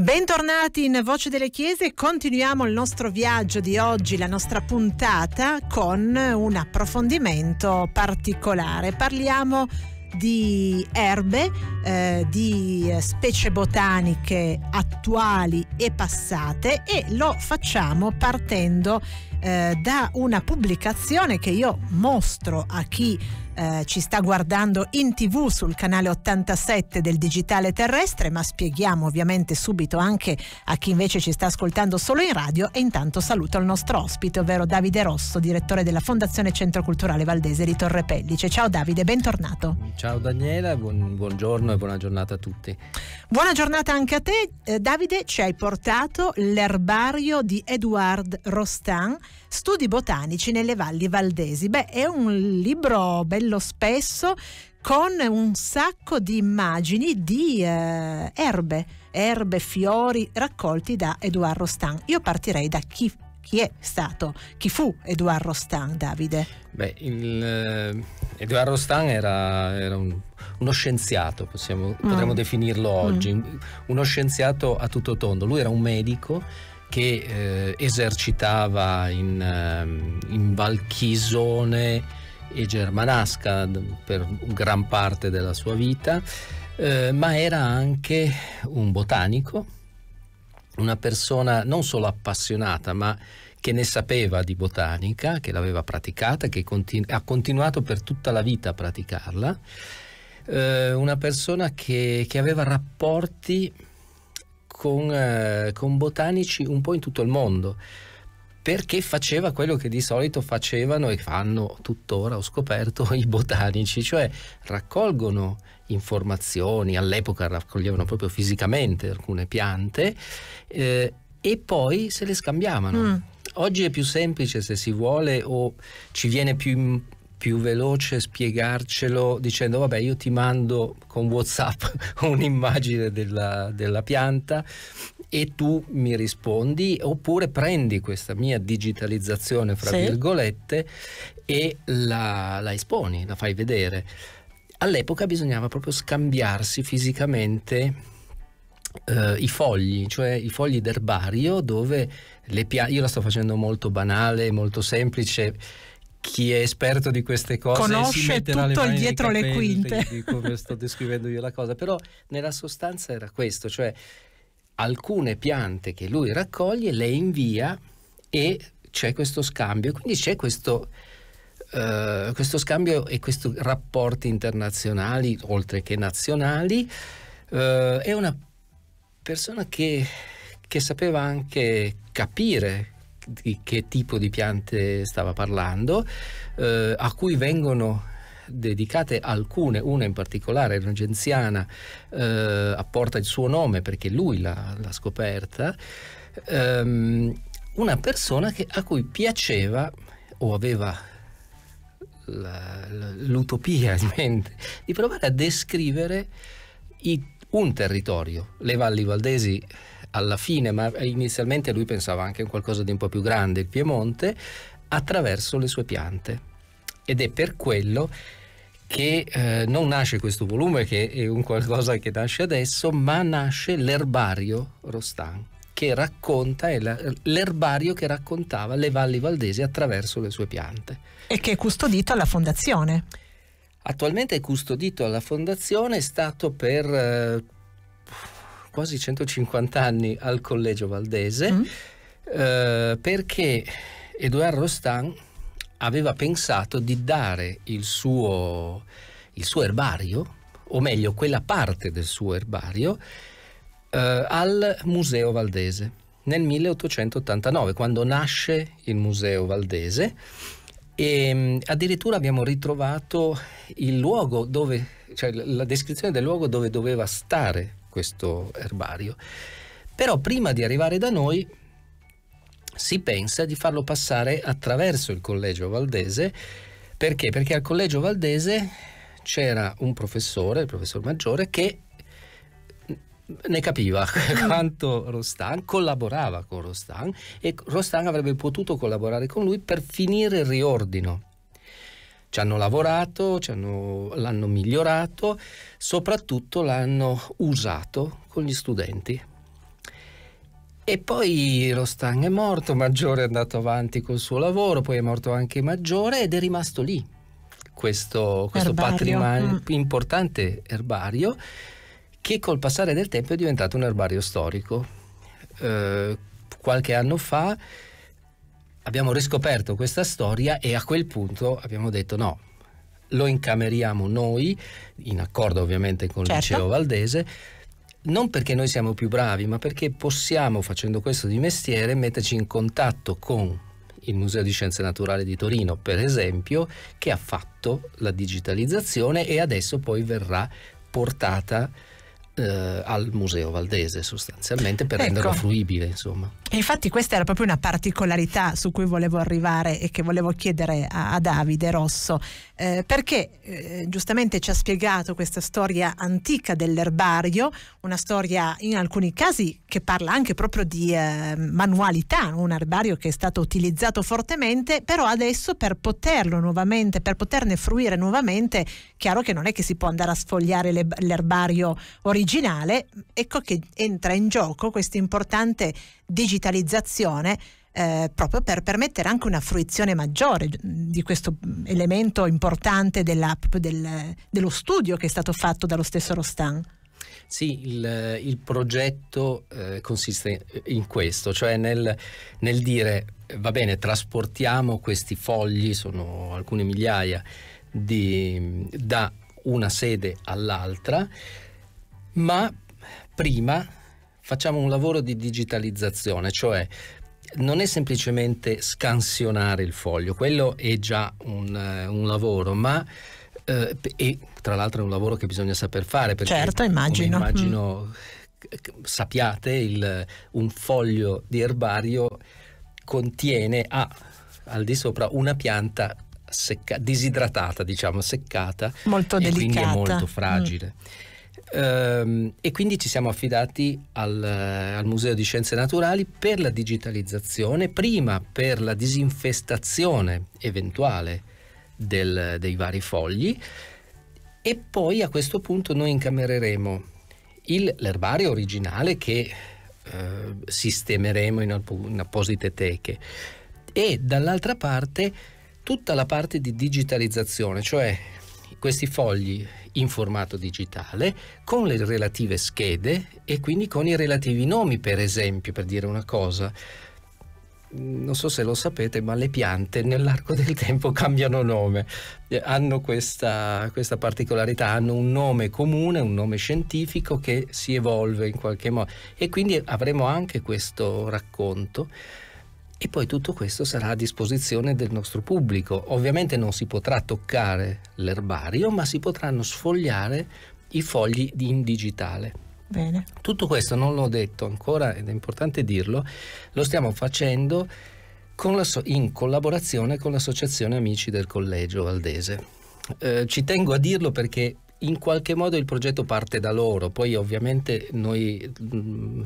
Bentornati in Voce delle Chiese, continuiamo il nostro viaggio di oggi, la nostra puntata con un approfondimento particolare. Parliamo di erbe, eh, di eh, specie botaniche attuali e passate e lo facciamo partendo eh, da una pubblicazione che io mostro a chi eh, ci sta guardando in tv sul canale 87 del digitale terrestre, ma spieghiamo ovviamente subito anche a chi invece ci sta ascoltando solo in radio e intanto saluto il nostro ospite, ovvero Davide Rosso, direttore della Fondazione Centro Culturale Valdese di Torre Pellice. Ciao Davide, bentornato. Ciao Daniela, buon, buongiorno e buona giornata a tutti. Buona giornata anche a te. Eh, Davide, ci hai portato l'erbario di Edouard Rostin. Studi botanici nelle valli valdesi. Beh, è un libro bello spesso con un sacco di immagini di eh, erbe, erbe, fiori raccolti da Edoardo Stan. Io partirei da chi, chi è stato, chi fu Edoardo Stan, Davide? Beh, il, eh, Edoardo Stan era, era un, uno scienziato, possiamo, mm. potremmo definirlo oggi, mm. uno scienziato a tutto tondo. Lui era un medico che eh, esercitava in, ehm, in Valchisone e Germanasca per gran parte della sua vita, eh, ma era anche un botanico, una persona non solo appassionata, ma che ne sapeva di botanica, che l'aveva praticata, che continu ha continuato per tutta la vita a praticarla, eh, una persona che, che aveva rapporti con, eh, con botanici un po' in tutto il mondo perché faceva quello che di solito facevano e fanno tuttora, ho scoperto, i botanici, cioè raccolgono informazioni, all'epoca raccoglievano proprio fisicamente alcune piante eh, e poi se le scambiavano. Mm. Oggi è più semplice se si vuole o ci viene più più veloce spiegarcelo dicendo vabbè io ti mando con Whatsapp un'immagine della, della, pianta e tu mi rispondi oppure prendi questa mia digitalizzazione fra sì. virgolette e la, la esponi, la fai vedere. All'epoca bisognava proprio scambiarsi fisicamente Uh, i fogli, cioè i fogli d'erbario dove le piante, io la sto facendo molto banale, molto semplice, chi è esperto di queste cose conosce tutto il dietro le quinte di come sto descrivendo io la cosa però nella sostanza era questo cioè alcune piante che lui raccoglie le invia e c'è questo scambio quindi c'è questo, uh, questo scambio e questi rapporti internazionali oltre che nazionali uh, è una persona che, che sapeva anche capire di che tipo di piante stava parlando, eh, a cui vengono dedicate alcune, una in particolare, l'Ongenziana, eh, apporta il suo nome perché lui l'ha, scoperta, ehm, una persona che, a cui piaceva o aveva l'utopia in mente di provare a descrivere i, un territorio, le valli valdesi alla fine, ma inizialmente lui pensava anche a qualcosa di un po' più grande, il Piemonte, attraverso le sue piante. Ed è per quello che eh, non nasce questo volume, che è un qualcosa che nasce adesso, ma nasce l'erbario Rostan, che racconta, è l'erbario che raccontava le valli valdesi attraverso le sue piante. E che è custodito alla fondazione. Attualmente è custodito alla fondazione, è stato per... Eh, quasi 150 anni al Collegio Valdese mm. eh, perché Edouard Rostand aveva pensato di dare il suo, il suo, erbario, o meglio quella parte del suo erbario, eh, al Museo Valdese nel 1889, quando nasce il Museo Valdese. E mm, addirittura abbiamo ritrovato il luogo dove, cioè la descrizione del luogo dove doveva stare questo erbario. Però prima di arrivare da noi si pensa di farlo passare attraverso il Collegio Valdese, perché? Perché al Collegio Valdese c'era un professore, il professor Maggiore, che ne capiva quanto Rostan collaborava con Rostan e Rostan avrebbe potuto collaborare con lui per finire il riordino ci hanno lavorato, ci hanno, l'hanno migliorato, soprattutto l'hanno usato con gli studenti. E poi Rostang è morto, Maggiore è andato avanti col suo lavoro, poi è morto anche Maggiore ed è rimasto lì questo, questo patrimonio mm. importante erbario che col passare del tempo è diventato un erbario storico. Eh, qualche anno fa abbiamo riscoperto questa storia e a quel punto abbiamo detto no, lo incameriamo noi, in accordo ovviamente con certo. il liceo valdese, non perché noi siamo più bravi, ma perché possiamo, facendo questo di mestiere, metterci in contatto con il Museo di Scienze Naturali di Torino, per esempio, che ha fatto la digitalizzazione e adesso poi verrà portata eh, al Museo Valdese sostanzialmente per ecco. renderlo fruibile. Insomma. E infatti questa era proprio una particolarità su cui volevo arrivare e che volevo chiedere a, a Davide Rosso, eh, perché eh, giustamente ci ha spiegato questa storia antica dell'erbario, una storia in alcuni casi che parla anche proprio di eh, manualità, un erbario che è stato utilizzato fortemente, però adesso per poterlo nuovamente, per poterne fruire nuovamente, chiaro che non è che si può andare a sfogliare l'erbario originale originale, ecco che entra in gioco questa importante digitalizzazione eh, proprio per permettere anche una fruizione maggiore di questo elemento importante della, del, dello studio che è stato fatto dallo stesso Rostan. Sì, il, il progetto eh, consiste in questo, cioè nel, nel dire va bene, trasportiamo questi fogli, sono alcune migliaia, di, da una sede all'altra, ma prima facciamo un lavoro di digitalizzazione, cioè non è semplicemente scansionare il foglio, quello è già un, eh, un lavoro, ma eh, e tra l'altro è un lavoro che bisogna saper fare. Perché, certo, immagino. immagino mm. sappiate, il, un foglio di erbario contiene ah, al di sopra una pianta secca, disidratata, diciamo, seccata. Molto delicata. quindi è molto mm. fragile. Mm Ehm, e quindi ci siamo affidati al, al, Museo di Scienze Naturali per la digitalizzazione, prima per la disinfestazione eventuale del, dei vari fogli e poi a questo punto noi incamereremo il, l'erbario originale che eh, sistemeremo in, in apposite teche e dall'altra parte tutta la parte di digitalizzazione, cioè questi fogli in formato digitale con le relative schede e quindi con i relativi nomi, per esempio, per dire una cosa. Non so se lo sapete, ma le piante nell'arco del tempo cambiano nome, hanno questa, questa particolarità, hanno un nome comune, un nome scientifico che si evolve in qualche modo e quindi avremo anche questo racconto e poi tutto questo sarà a disposizione del nostro pubblico. Ovviamente non si potrà toccare l'erbario, ma si potranno sfogliare i fogli in digitale. Bene. Tutto questo non l'ho detto ancora ed è importante dirlo, lo stiamo facendo con so in collaborazione con l'Associazione Amici del Collegio Valdese. Eh, ci tengo a dirlo perché in qualche modo il progetto parte da loro, poi ovviamente noi... Mh, mm,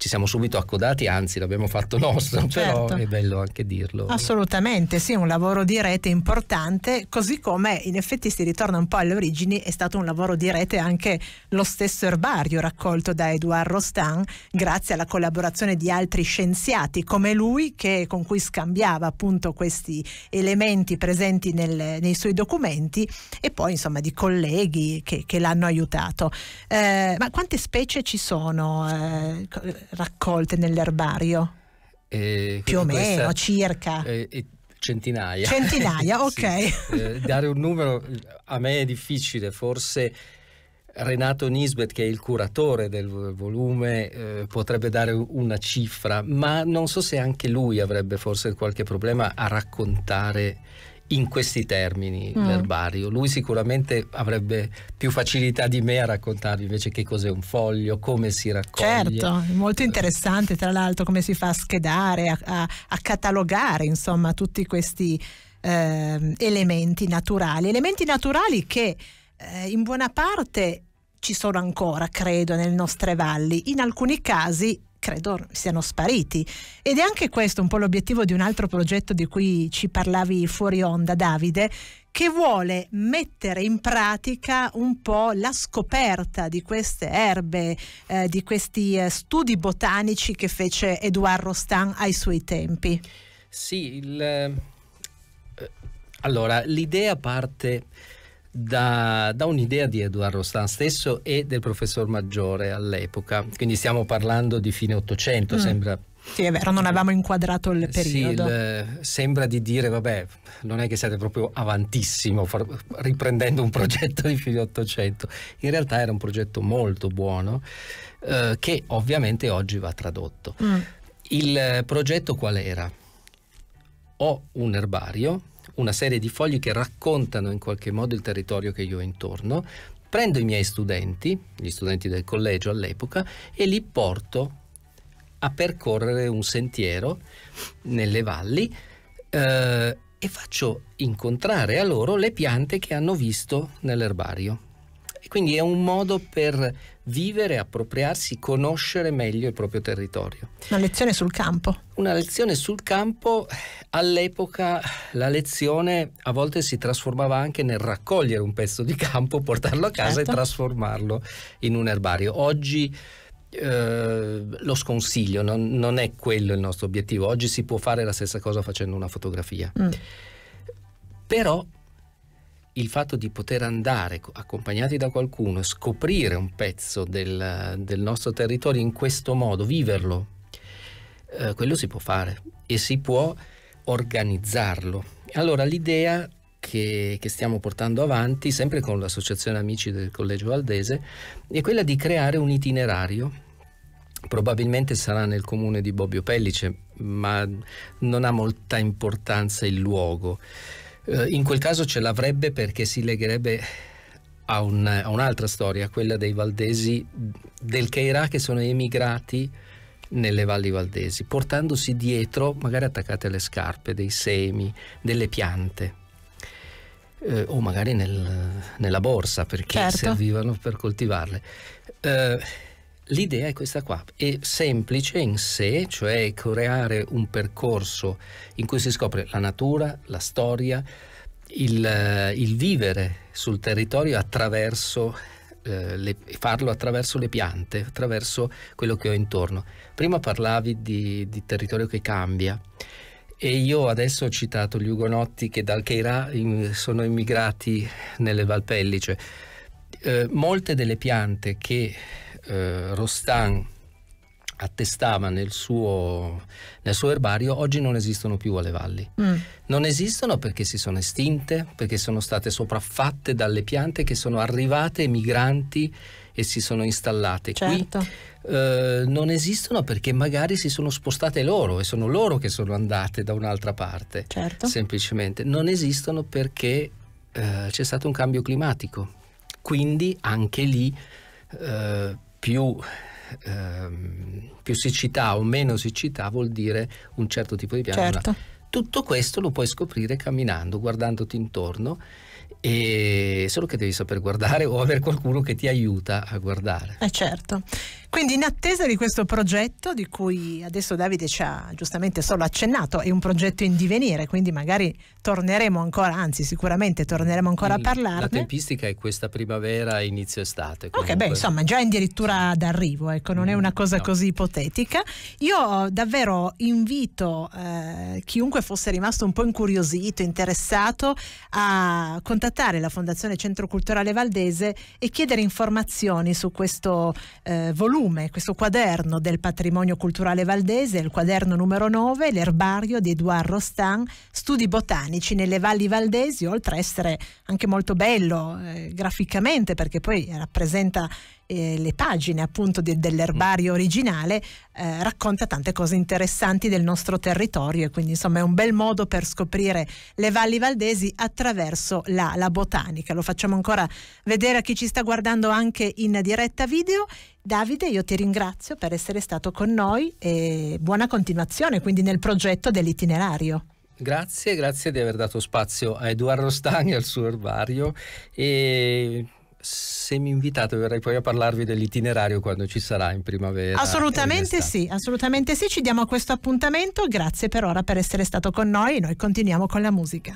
ci siamo subito accodati, anzi l'abbiamo fatto nostro, certo. però è bello anche dirlo. Assolutamente, sì, un lavoro di rete importante, così come in effetti si ritorna un po' alle origini, è stato un lavoro di rete anche lo stesso erbario raccolto da Edouard Rostand, grazie alla collaborazione di altri scienziati come lui, che, con cui scambiava appunto questi elementi presenti nel, nei suoi documenti e poi insomma di colleghi che, che l'hanno aiutato. Eh, ma quante specie ci sono? Eh, raccolte nell'erbario? Eh, Più o meno, questa, circa. Eh, eh, centinaia. Centinaia, ok. sì. Eh, dare un numero a me è difficile, forse Renato Nisbet, che è il curatore del volume, eh, potrebbe dare una cifra, ma non so se anche lui avrebbe forse qualche problema a raccontare in questi termini mm. l'erbario. Lui sicuramente avrebbe più facilità di me a raccontarvi invece che cos'è un foglio, come si raccoglie. Certo, molto interessante tra l'altro come si fa a schedare, a, a, a catalogare insomma tutti questi eh, elementi naturali. Elementi naturali che eh, in buona parte ci sono ancora, credo, nelle nostre valli, in alcuni casi credo siano spariti. Ed è anche questo un po' l'obiettivo di un altro progetto di cui ci parlavi fuori onda, Davide, che vuole mettere in pratica un po' la scoperta di queste erbe, eh, di questi eh, studi botanici che fece Edouard Rostand ai suoi tempi. Sì, il, eh, allora l'idea parte da, da un'idea di Edoardo Stan stesso e del professor Maggiore all'epoca. Quindi stiamo parlando di fine Ottocento, mm. sembra sì, è vero, non avevamo inquadrato il periodo. Sì, il, eh, sembra di dire, vabbè, non è che siete proprio avantissimo riprendendo un progetto di fine 800. In realtà era un progetto molto buono eh, che ovviamente oggi va tradotto. Mm. Il progetto qual era? Ho un erbario una serie di fogli che raccontano in qualche modo il territorio che io ho intorno, prendo i miei studenti, gli studenti del collegio all'epoca, e li porto a percorrere un sentiero nelle valli eh, e faccio incontrare a loro le piante che hanno visto nell'erbario. E quindi è un modo per vivere, appropriarsi, conoscere meglio il proprio territorio. Una lezione sul campo. Una lezione sul campo, all'epoca la lezione a volte si trasformava anche nel raccogliere un pezzo di campo, portarlo a casa certo. e trasformarlo in un erbario. Oggi eh, lo sconsiglio, non, non, è quello il nostro obiettivo. Oggi si può fare la stessa cosa facendo una fotografia. Mm. Però il fatto di poter andare accompagnati da qualcuno, scoprire un pezzo del, del nostro territorio in questo modo, viverlo, eh, quello si può fare e si può organizzarlo. Allora l'idea che, che, stiamo portando avanti, sempre con l'Associazione Amici del Collegio Valdese, è quella di creare un itinerario. Probabilmente sarà nel comune di Bobbio Pellice, ma non ha molta importanza il luogo. Eh, in quel caso ce l'avrebbe perché si legherebbe a, un, a un'altra storia, quella dei valdesi del Keira che sono emigrati nelle valli valdesi, portandosi dietro, magari attaccate alle scarpe, dei semi, delle piante. Eh, o magari nel, nella borsa perché certo. servivano per coltivarle. Eh, l'idea è questa qua, è semplice in sé, cioè creare un percorso in cui si scopre la natura, la storia, il, eh, il vivere sul territorio attraverso eh, le, farlo attraverso le piante, attraverso quello che ho intorno. Prima parlavi di, di territorio che cambia e io adesso ho citato gli ugonotti che dal Cheirà in, sono immigrati nelle Valpellice. Cioè, eh, molte delle piante che eh, Rostan attestava nel suo, nel suo, erbario oggi non esistono più alle valli. Mm. Non esistono perché si sono estinte, perché sono state sopraffatte dalle piante che sono arrivate migranti e si sono installate certo. qui. Eh, non esistono perché magari si sono spostate loro e sono loro che sono andate da un'altra parte. Certo. Semplicemente. Non esistono perché eh, c'è stato un cambio climatico. Quindi anche lì... Eh, più, ehm, più, siccità o meno siccità vuol dire un certo tipo di pianta. Certo. Tutto questo lo puoi scoprire camminando, guardandoti intorno e solo che devi saper guardare o avere qualcuno che ti aiuta a guardare. Eh certo. Quindi in attesa di questo progetto di cui adesso Davide ci ha giustamente solo accennato, è un progetto in divenire, quindi magari torneremo ancora, anzi sicuramente torneremo ancora il, a mm, parlare. La tempistica è questa primavera inizio estate. Comunque. Ok, beh, insomma, già addirittura d'arrivo, ecco, non mm, è una mm, cosa no. così ipotetica. Io davvero invito eh, chiunque fosse rimasto un po' incuriosito, interessato a contattare contattare la Fondazione Centro Culturale Valdese e chiedere informazioni su questo eh, volume, questo quaderno del patrimonio culturale valdese, il quaderno numero 9, l'erbario di Edouard Stan, studi botanici nelle valli valdesi, oltre a essere anche molto bello eh, graficamente perché poi rappresenta eh, le pagine appunto de, dell'erbario mm. originale eh, racconta tante cose interessanti del nostro territorio e quindi insomma è un bel modo per scoprire le valli valdesi attraverso la, la botanica. Lo facciamo ancora vedere a chi ci sta guardando anche in diretta video. Davide, io ti ringrazio per essere stato con noi e buona continuazione quindi nel progetto dell'itinerario. Grazie, grazie di aver dato spazio a Edoardo Stani e al suo erbario e se mi invitate verrei poi a parlarvi dell'itinerario quando ci sarà in primavera. Assolutamente sì, assolutamente sì, ci diamo questo appuntamento, grazie per ora per essere stato con noi, noi continuiamo con la musica.